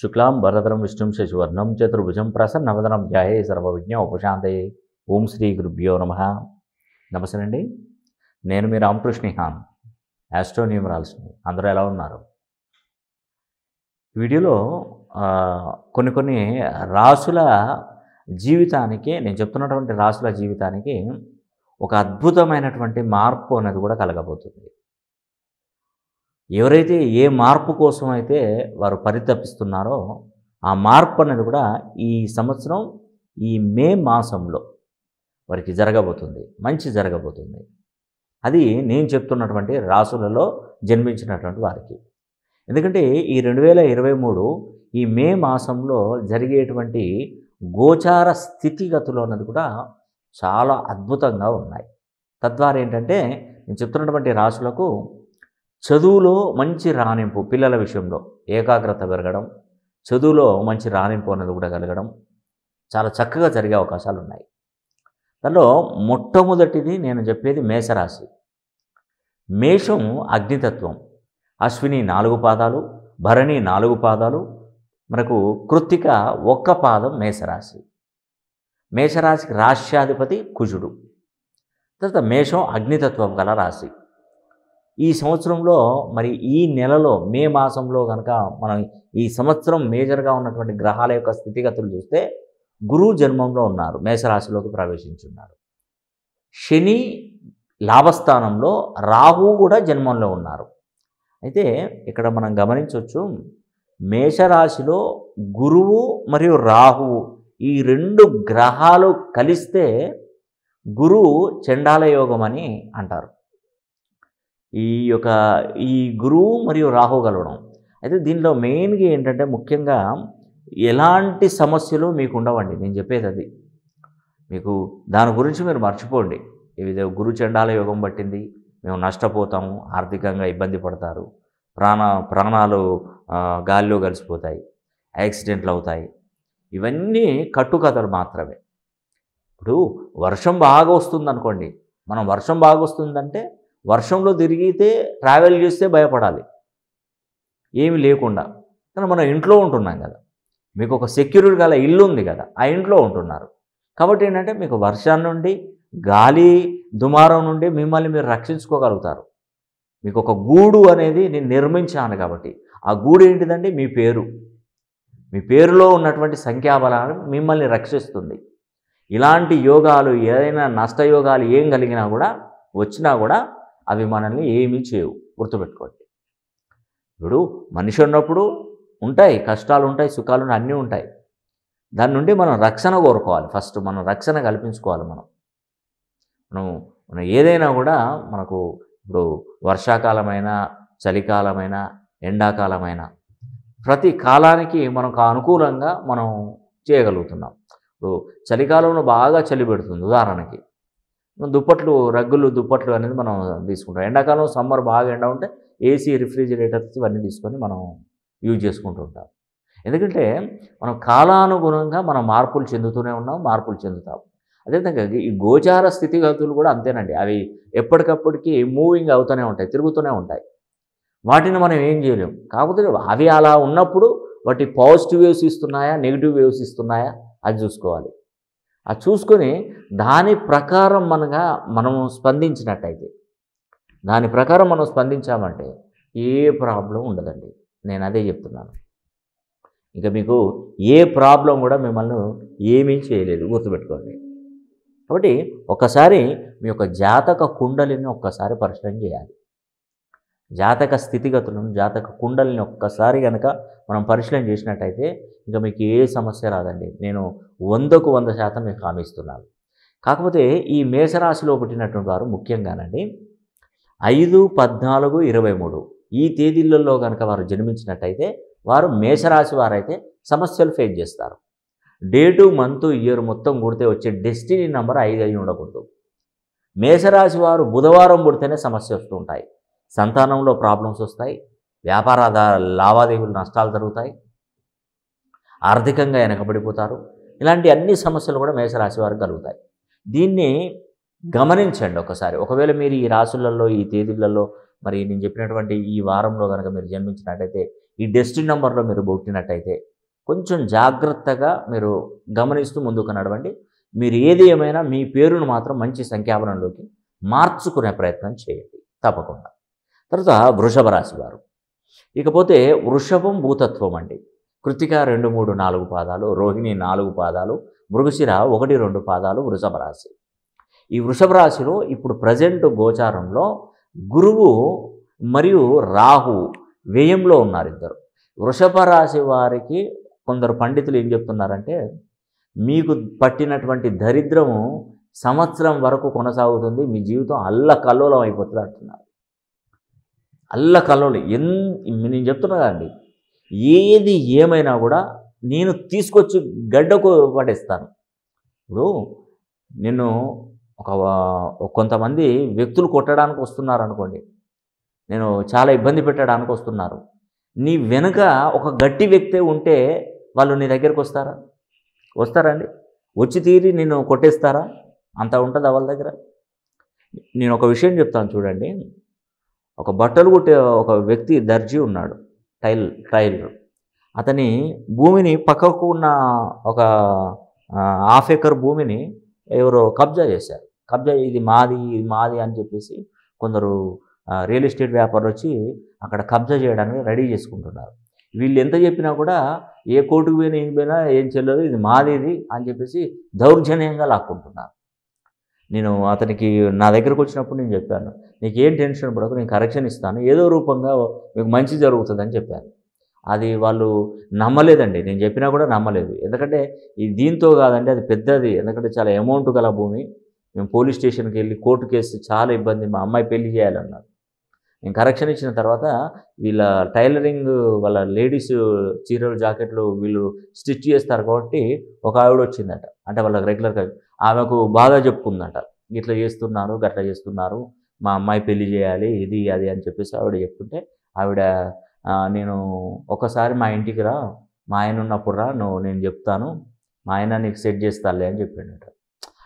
శుక్లాం భరద్రం విష్ణుం శశివర్ణం చతుర్భుజం ప్రసన్నవదనం ధ్యాయే సర్వవిజ్ఞ ఉపశాంతయే ఓం శ్రీ గురుభ్యో నమ నమస్తేనండి నేను మీ రామకృష్ణిహాన్ రాల్సింది అందరూ ఎలా ఉన్నారు వీడియోలో కొన్ని కొన్ని రాసుల జీవితానికి నేను చెప్తున్నటువంటి రాసుల జీవితానికి ఒక అద్భుతమైనటువంటి మార్పు అనేది కూడా కలగబోతుంది ఎవరైతే ఏ మార్పు కోసం అయితే వారు పరితపిస్తున్నారో ఆ మార్పు అనేది కూడా ఈ సంవత్సరం ఈ మే మాసంలో వారికి జరగబోతుంది మంచి జరగబోతుంది అది నేను చెప్తున్నటువంటి రాసులలో జన్మించినటువంటి వారికి ఎందుకంటే ఈ రెండు వేల ఇరవై మూడు ఈ మే మాసంలో జరిగేటువంటి గోచార స్థితిగతులు అన్నది కూడా చాలా అద్భుతంగా ఉన్నాయి తద్వారా ఏంటంటే నేను చెప్తున్నటువంటి రాసులకు చదువులో మంచి రాణింపు పిల్లల విషయంలో ఏకాగ్రత పెరగడం చదువులో మంచి రాణింపు అనేది కూడా కలగడం చాలా చక్కగా జరిగే అవకాశాలు ఉన్నాయి దానిలో మొట్టమొదటిది నేను చెప్పేది మేషరాశి మేషం అగ్నితత్వం అశ్విని నాలుగు పాదాలు భరణి నాలుగు పాదాలు మనకు కృత్తిక ఒక్క పాదం మేషరాశి మేషరాశికి రాశ్యాధిపతి కుజుడు తర్వాత మేషం అగ్నితత్వం గల రాశి ఈ సంవత్సరంలో మరి ఈ నెలలో మే మాసంలో కనుక మనం ఈ సంవత్సరం మేజర్గా ఉన్నటువంటి గ్రహాల యొక్క స్థితిగతులు చూస్తే గురువు జన్మంలో ఉన్నారు మేషరాశిలోకి ప్రవేశించున్నారు శని లాభస్థానంలో రాహు కూడా జన్మంలో ఉన్నారు అయితే ఇక్కడ మనం గమనించవచ్చు మేషరాశిలో గురువు మరియు రాహు ఈ రెండు గ్రహాలు కలిస్తే గురువు చండాల యోగం అని అంటారు ఈ యొక్క ఈ గురువు మరియు రాహు కలవడం అయితే దీనిలో మెయిన్గా ఏంటంటే ముఖ్యంగా ఎలాంటి సమస్యలు మీకు ఉండవండి నేను చెప్పేది అది మీకు దాని గురించి మీరు మర్చిపోండి ఇది గురు చండాల యోగం పట్టింది మేము నష్టపోతాము ఆర్థికంగా ఇబ్బంది పడతారు ప్రాణ ప్రాణాలు గాలిలో కలిసిపోతాయి యాక్సిడెంట్లు అవుతాయి ఇవన్నీ కట్టుకథలు మాత్రమే ఇప్పుడు వర్షం బాగా వస్తుంది అనుకోండి మనం వర్షం బాగా వస్తుందంటే వర్షంలో తిరిగితే ట్రావెల్ చేస్తే భయపడాలి ఏమి లేకుండా కానీ మనం ఇంట్లో ఉంటున్నాం కదా మీకు ఒక సెక్యూరిటీ గల ఇల్లు ఉంది కదా ఆ ఇంట్లో ఉంటున్నారు కాబట్టి ఏంటంటే మీకు వర్షం నుండి గాలి దుమారం నుండి మిమ్మల్ని మీరు రక్షించుకోగలుగుతారు మీకు ఒక గూడు అనేది నేను నిర్మించాను కాబట్టి ఆ గూడు ఏంటిదండి మీ పేరు మీ పేరులో ఉన్నటువంటి సంఖ్యాబలాన్ని మిమ్మల్ని రక్షిస్తుంది ఇలాంటి యోగాలు ఏదైనా నష్టయోగాలు ఏం కలిగినా కూడా వచ్చినా కూడా అవి మనల్ని ఏమీ చేయవు గుర్తుపెట్టుకోండి ఇప్పుడు మనిషి ఉన్నప్పుడు ఉంటాయి కష్టాలు ఉంటాయి సుఖాలు అన్నీ ఉంటాయి దాని నుండి మనం రక్షణ కోరుకోవాలి ఫస్ట్ మనం రక్షణ కల్పించుకోవాలి మనం మనం మనం ఏదైనా కూడా మనకు ఇప్పుడు వర్షాకాలమైన చలికాలమైన ఎండాకాలమైన ప్రతి కాలానికి మనకు అనుకూలంగా మనం చేయగలుగుతున్నాం ఇప్పుడు చలికాలంలో బాగా చలి పెడుతుంది ఉదాహరణకి దుప్పట్లు రగ్గులు దుప్పట్లు అనేది మనం తీసుకుంటాం ఎండాకాలం సమ్మర్ బాగా ఎండ ఉంటే ఏసీ రిఫ్రిజిరేటర్స్ ఇవన్నీ తీసుకొని మనం యూజ్ చేసుకుంటూ ఉంటాం ఎందుకంటే మనం కాలానుగుణంగా మనం మార్పులు చెందుతూనే ఉన్నాం మార్పులు చెందుతాం అదేవిధంగా ఈ గోచార స్థితిగతులు కూడా అంతేనండి అవి ఎప్పటికప్పటికి మూవింగ్ అవుతూనే ఉంటాయి తిరుగుతూనే ఉంటాయి వాటిని మనం ఏం చేయలేము కాకపోతే అవి అలా ఉన్నప్పుడు వాటి పాజిటివ్ వేవ్స్ ఇస్తున్నాయా నెగిటివ్ వేవ్స్ ఇస్తున్నాయా అది చూసుకోవాలి ఆ చూసుకొని దాని ప్రకారం మనగా మనము స్పందించినట్టయితే దాని ప్రకారం మనం స్పందించామంటే ఏ ప్రాబ్లం ఉండదండి నేను అదే చెప్తున్నాను ఇంకా మీకు ఏ ప్రాబ్లం కూడా మిమ్మల్ని ఏమీ చేయలేదు గుర్తుపెట్టుకోండి కాబట్టి ఒకసారి మీ యొక్క జాతక కుండలిని ఒక్కసారి పరిశీలన చేయాలి జాతక స్థితిగతులను జాతక కుండలిని ఒక్కసారి కనుక మనం పరిశీలన చేసినట్టయితే ఇంకా మీకు ఏ సమస్య రాదండి నేను వందకు వంద శాతం మీకు హామీ కాకపోతే ఈ మేషరాశిలో పుట్టినటువంటి వారు ముఖ్యంగానండి ఐదు పద్నాలుగు ఇరవై మూడు ఈ తేదీలలో కనుక వారు జన్మించినట్టయితే వారు మేషరాశి వారైతే సమస్యలు ఫేస్ చేస్తారు డేటు మంత్ ఇయర్ మొత్తం కుడితే వచ్చే డెస్టినీ నెంబర్ ఐదు అయి ఉండకూడదు మేషరాశి వారు బుధవారం పుడితేనే సమస్య వస్తూ ఉంటాయి సంతానంలో ప్రాబ్లమ్స్ వస్తాయి వ్యాపార లావాదేవీలు నష్టాలు జరుగుతాయి ఆర్థికంగా వెనకబడిపోతారు ఇలాంటి అన్ని సమస్యలు కూడా మేషరాశి వారు కలుగుతాయి దీన్ని గమనించండి ఒకసారి ఒకవేళ మీరు ఈ రాసులలో ఈ తేదీలలో మరి నేను చెప్పినటువంటి ఈ వారంలో కనుక మీరు జన్మించినట్టయితే ఈ డెస్టిన్ నెంబర్లో మీరు పుట్టినట్టయితే కొంచెం జాగ్రత్తగా మీరు గమనిస్తూ ముందుకు నడవండి మీరు ఏది ఏమైనా మీ పేరును మాత్రం మంచి సంఖ్యాపనంలోకి మార్చుకునే ప్రయత్నం చేయండి తప్పకుండా తర్వాత వృషభ రాశి వారు ఇకపోతే వృషభం భూతత్వం అండి కృతిక రెండు మూడు నాలుగు పాదాలు రోహిణి నాలుగు పాదాలు మృగశిర ఒకటి రెండు పాదాలు వృషభ రాశి ఈ వృషభ రాశిలో ఇప్పుడు ప్రజెంట్ గోచారంలో గురువు మరియు రాహు వ్యయంలో ఉన్నారు ఇద్దరు వృషభ రాశి వారికి కొందరు పండితులు ఏం చెప్తున్నారంటే మీకు పట్టినటువంటి దరిద్రము సంవత్సరం వరకు కొనసాగుతుంది మీ జీవితం అల్ల కల్లోలం అయిపోతుంది అంటున్నారు అల్ల కల్లోలు ఎన్ నేను చెప్తున్నా కదండి ఏది ఏమైనా కూడా నేను తీసుకొచ్చి గడ్డకు పడేస్తాను ఇప్పుడు నిన్ను ఒక కొంతమంది వ్యక్తులు కొట్టడానికి వస్తున్నారు అనుకోండి నేను చాలా ఇబ్బంది పెట్టడానికి వస్తున్నారు నీ వెనుక ఒక గట్టి వ్యక్తి ఉంటే వాళ్ళు నీ దగ్గరికి వస్తారా వస్తారండి వచ్చి తీరి నేను కొట్టేస్తారా అంత ఉంటుందా వాళ్ళ దగ్గర నేను ఒక విషయం చెప్తాను చూడండి ఒక బట్టలు కొట్టే ఒక వ్యక్తి దర్జీ ఉన్నాడు టైల్ టైలర్ అతని భూమిని పక్కకు ఉన్న ఒక హాఫ్ ఏకర్ భూమిని ఎవరో కబ్జా చేశారు కబ్జా ఇది మాది ఇది మాది అని చెప్పేసి కొందరు రియల్ ఎస్టేట్ వ్యాపారులు వచ్చి అక్కడ కబ్జా చేయడానికి రెడీ చేసుకుంటున్నారు వీళ్ళు ఎంత చెప్పినా కూడా ఏ కోర్టుకు పోయినా ఏం పోయినా ఏం చెల్లదు ఇది మాది ఇది అని చెప్పేసి దౌర్జన్యంగా లాక్కుంటున్నారు నేను అతనికి నా దగ్గరకు వచ్చినప్పుడు నేను చెప్పాను నీకు ఏం టెన్షన్ పడకు నేను కరెక్షన్ ఇస్తాను ఏదో రూపంగా మీకు మంచి జరుగుతుందని చెప్పాను అది వాళ్ళు నమ్మలేదండి నేను చెప్పినా కూడా నమ్మలేదు ఎందుకంటే ఈ దీంతో కాదండి అది పెద్దది ఎందుకంటే చాలా అమౌంట్ గల భూమి మేము పోలీస్ స్టేషన్కి వెళ్ళి కోర్టు కేసు చాలా ఇబ్బంది మా అమ్మాయి పెళ్లి చేయాలన్నారు నేను కరెక్షన్ ఇచ్చిన తర్వాత వీళ్ళ టైలరింగ్ వాళ్ళ లేడీస్ చీరలు జాకెట్లు వీళ్ళు స్టిచ్ చేస్తారు కాబట్టి ఒక ఆవిడ వచ్చిందట అంటే వాళ్ళకి రెగ్యులర్గా ఆమెకు బాధ చెప్పుకుందట ఇట్లా చేస్తున్నారు గట్లా చేస్తున్నారు మా అమ్మాయి పెళ్లి చేయాలి ఇది అది అని చెప్పేసి ఆవిడ చెప్తుంటే ఆవిడ నేను ఒకసారి మా ఇంటికి రా మా ఆయన ఉన్నప్పుడు రా నువ్వు నేను చెప్తాను మా ఆయన నీకు సెట్ చేస్తాలే అని చెప్పిండట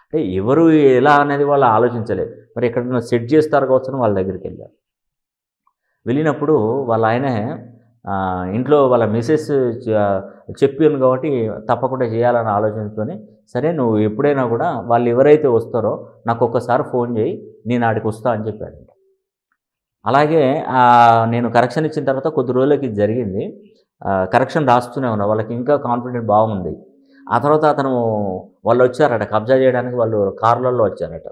అంటే ఎవరు ఎలా అనేది వాళ్ళు ఆలోచించలేదు మరి ఎక్కడన్నా సెట్ చేస్తారు కావచ్చు వాళ్ళ దగ్గరికి వెళ్ళారు వెళ్ళినప్పుడు వాళ్ళ ఆయన ఇంట్లో వాళ్ళ మిసెస్ చెప్పాను కాబట్టి తప్పకుండా చేయాలని ఆలోచించుకొని సరే నువ్వు ఎప్పుడైనా కూడా వాళ్ళు ఎవరైతే వస్తారో నాకు ఒక్కసారి ఫోన్ చేయి నేను ఆడికి వస్తా అని చెప్పాడు అలాగే నేను కరెక్షన్ ఇచ్చిన తర్వాత కొద్ది రోజులకి జరిగింది కరెక్షన్ రాస్తూనే ఉన్నా వాళ్ళకి ఇంకా కాన్ఫిడెంట్ బాగుంది ఆ తర్వాత అతను వాళ్ళు వచ్చారట కబ్జా చేయడానికి వాళ్ళు కార్లలో వచ్చారట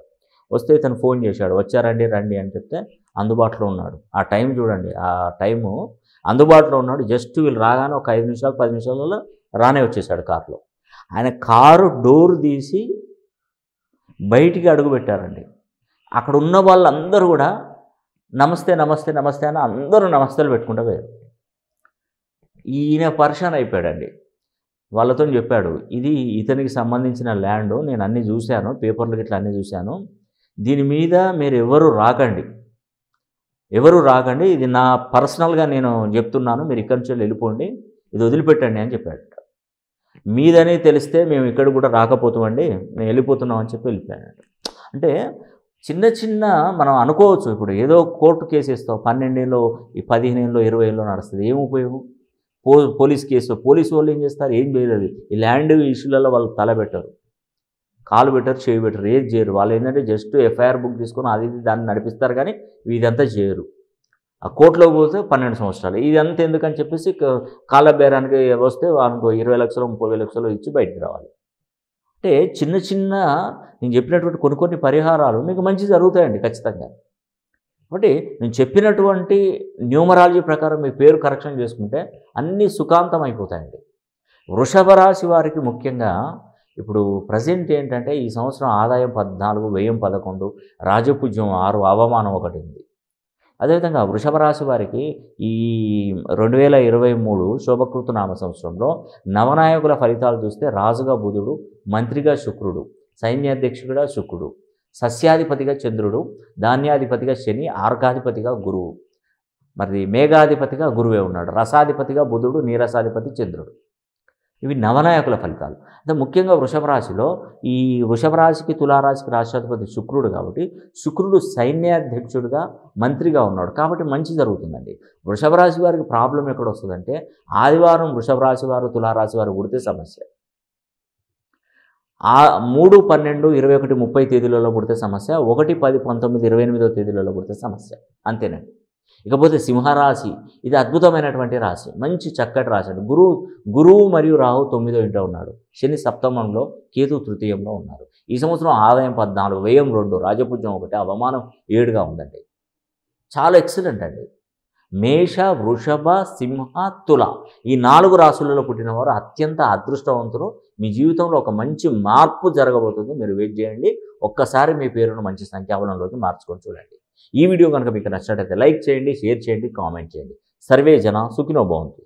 వస్తే ఇతను ఫోన్ చేశాడు వచ్చారండి రండి అని చెప్తే అందుబాటులో ఉన్నాడు ఆ టైం చూడండి ఆ టైము అందుబాటులో ఉన్నాడు జస్ట్ వీళ్ళు రాగానే ఒక ఐదు నిమిషాలు పది నిమిషాలలో రానే వచ్చేసాడు కారులో ఆయన కారు డోర్ తీసి బయటికి అడుగు పెట్టారండి అక్కడ ఉన్న వాళ్ళందరూ కూడా నమస్తే నమస్తే నమస్తే అని అందరూ నమస్తేలు పెట్టుకుంటూ పోయారు ఈయన పరిశాన్ అయిపోయాడండి వాళ్ళతో చెప్పాడు ఇది ఇతనికి సంబంధించిన ల్యాండ్ నేను అన్నీ చూశాను పేపర్లు గిట్లా అన్నీ చూశాను దీని మీద మీరు ఎవరు రాకండి ఎవరు రాకండి ఇది నా పర్సనల్గా నేను చెప్తున్నాను మీరు ఇక్కడి నుంచి వెళ్ళిపోండి ఇది వదిలిపెట్టండి అని చెప్పాడు మీదని తెలిస్తే మేము ఇక్కడ కూడా రాకపోతామండి మేము వెళ్ళిపోతున్నాం అని చెప్పి వెళ్ళిపోయాను అంటే చిన్న చిన్న మనం అనుకోవచ్చు ఇప్పుడు ఏదో కోర్టు కేసు వేస్తావు పన్నెండేళ్ళు ఈ పదిహేను ఏళ్ళలో ఇరవై ఏళ్ళు నడుస్తుంది ఏం ఉపయోగం పో పోలీస్ కేసు పోలీసు వాళ్ళు ఏం చేస్తారు ఏం చేయలేదు ఈ ల్యాండ్ ఇష్యూలలో వాళ్ళు తలబెట్టారు కాలు బెటర్ చేయి బెటర్ ఏది చేయరు వాళ్ళు ఏంటంటే జస్ట్ ఎఫ్ఐఆర్ బుక్ తీసుకొని అది ఇది దాన్ని నడిపిస్తారు కానీ ఇదంతా చేయరు ఆ కోర్టులో పోతే పన్నెండు సంవత్సరాలు అంత ఎందుకని చెప్పేసి కాల బేరానికి వస్తే వానికి ఇరవై లక్షలు ముప్పై లక్షలు ఇచ్చి బయటకు రావాలి అంటే చిన్న చిన్న నేను చెప్పినటువంటి కొన్ని కొన్ని పరిహారాలు మీకు మంచి జరుగుతాయండి ఖచ్చితంగా కాబట్టి నేను చెప్పినటువంటి న్యూమరాలజీ ప్రకారం మీ పేరు కరెక్షన్ చేసుకుంటే అన్నీ సుఖాంతం అయిపోతాయండి వృషభ రాశి వారికి ముఖ్యంగా ఇప్పుడు ప్రజెంట్ ఏంటంటే ఈ సంవత్సరం ఆదాయం పద్నాలుగు వ్యయం పదకొండు రాజపూజ్యం ఆరు అవమానం ఒకటి ఉంది అదేవిధంగా వృషభ రాశి వారికి ఈ రెండు వేల ఇరవై మూడు శోభకృత నామ సంవత్సరంలో నవనాయకుల ఫలితాలు చూస్తే రాజుగా బుధుడు మంత్రిగా శుక్రుడు సైన్యాధ్యక్షుడిగా శుక్రుడు సస్యాధిపతిగా చంద్రుడు ధాన్యాధిపతిగా శని ఆర్కాధిపతిగా గురువు మరి మేఘాధిపతిగా గురువే ఉన్నాడు రసాధిపతిగా బుధుడు నీరసాధిపతి చంద్రుడు ఇవి నవనాయకుల ఫలితాలు అంటే ముఖ్యంగా వృషభ రాశిలో ఈ వృషభ రాశికి తులారాశికి రాష్ట్రాధిపతి శుక్రుడు కాబట్టి శుక్రుడు సైన్యాధ్యక్షుడిగా మంత్రిగా ఉన్నాడు కాబట్టి మంచి జరుగుతుందండి వృషభ రాశి వారికి ప్రాబ్లం ఎక్కడ వస్తుందంటే ఆదివారం వృషభ రాశి వారు తులారాశి వారు కుడితే సమస్య ఆ మూడు పన్నెండు ఇరవై ఒకటి ముప్పై తేదీలలో పుడితే సమస్య ఒకటి పది పంతొమ్మిది ఇరవై ఎనిమిదో తేదీలలో పుడితే సమస్య అంతేనండి ఇకపోతే సింహరాశి ఇది అద్భుతమైనటువంటి రాశి మంచి చక్కటి రాశి అండి గురువు గురువు మరియు రాహు తొమ్మిదో ఇంట్లో ఉన్నాడు శని సప్తమంలో కేతు తృతీయంలో ఉన్నారు ఈ సంవత్సరం ఆదాయం పద్నాలుగు వ్యయం రెండు రాజపుజ్యం ఒకటి అవమానం ఏడుగా ఉందండి చాలా ఎక్సలెంట్ అండి మేష వృషభ సింహ తుల ఈ నాలుగు రాశులలో పుట్టిన వారు అత్యంత అదృష్టవంతులు మీ జీవితంలో ఒక మంచి మార్పు జరగబోతుంది మీరు వెయిట్ చేయండి ఒక్కసారి మీ పేరును మంచి సంఖ్యాబలంలోకి మార్చుకొని చూడండి ఈ వీడియో కనుక మీకు నచ్చినట్లయితే లైక్ చేయండి షేర్ చేయండి కామెంట్ చేయండి సర్వే జన సుఖినో బాగుంది